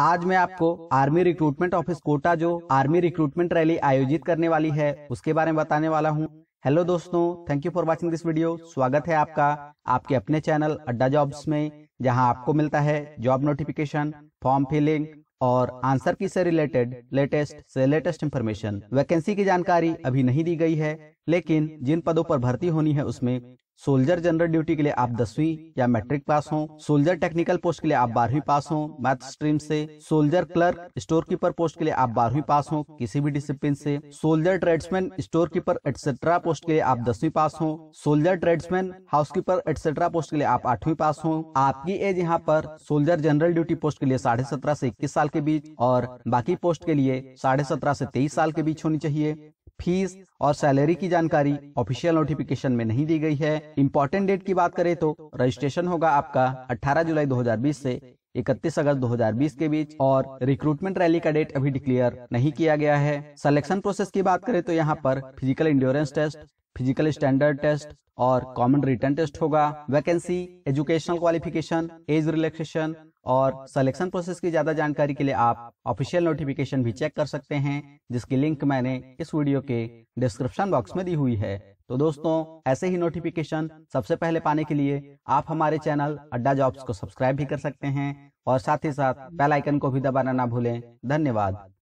आज मैं आपको आर्मी रिक्रूटमेंट ऑफिस कोटा जो आर्मी रिक्रूटमेंट रैली आयोजित करने वाली है उसके बारे में बताने वाला हूँ हेलो दोस्तों thank you for watching this video स्वागत है आपका आपके अपने चैनल अड्डा जॉब्स में जहां आपको मिलता है जॉब नोटिफिकेशन फॉर्म फिलिंग और आंसर की से रिलेटेड लेटेस्ट से लेटेस्ट इन्फॉर्मेशन वैकेंसी की जानकारी अभी नहीं दी गई है लेकिन जिन पदों पर भर्ती होनी है उसमें सोल्जर जनरल ड्यूटी के लिए आप दसवीं या मैट्रिक पास हो सोल्जर टेक्निकल पोस्ट के लिए आप बारहवीं पास हो मैथ स्ट्रीम से soldier clerk store keeper post के लिए आप बारहवीं पास हो किसी भी डिसिप्लिन से soldier tradesman store keeper etcetera post के लिए आप दसवीं पास हो soldier tradesman house keeper etcetera post के लिए आप आठवीं पास हो आपकी एज यहाँ पर सोल्जर जनरल ड्यूटी पोस्ट के लिए साढ़े सत्रह से इक्कीस साल के बीच और बाकी पोस्ट के लिए साढ़े सत्रह से तेईस साल के बीच होनी चाहिए फीस और सैलरी की जानकारी ऑफिशियल नोटिफिकेशन में नहीं दी गई है इम्पोर्टेंट डेट की बात करें तो रजिस्ट्रेशन होगा आपका 18 जुलाई 2020 से 31 अगस्त 2020 के बीच और रिक्रूटमेंट रैली का डेट अभी डिक्लेयर नहीं किया गया है सिलेक्शन प्रोसेस की बात करें तो यहाँ पर physical endurance test physical standard test और कॉमन रिटर्न टेस्ट होगा vacancy educational qualification age relaxation और सिलेक्शन प्रोसेस की ज्यादा जानकारी के लिए आप ऑफिशियल नोटिफिकेशन भी चेक कर सकते हैं जिसकी लिंक मैंने इस वीडियो के डिस्क्रिप्शन बॉक्स में दी हुई है तो दोस्तों ऐसे ही नोटिफिकेशन सबसे पहले पाने के लिए आप हमारे चैनल अड्डा जॉब्स को सब्सक्राइब भी कर सकते हैं और साथ ही साथ बेल आइकन को भी दबाना ना भूलें धन्यवाद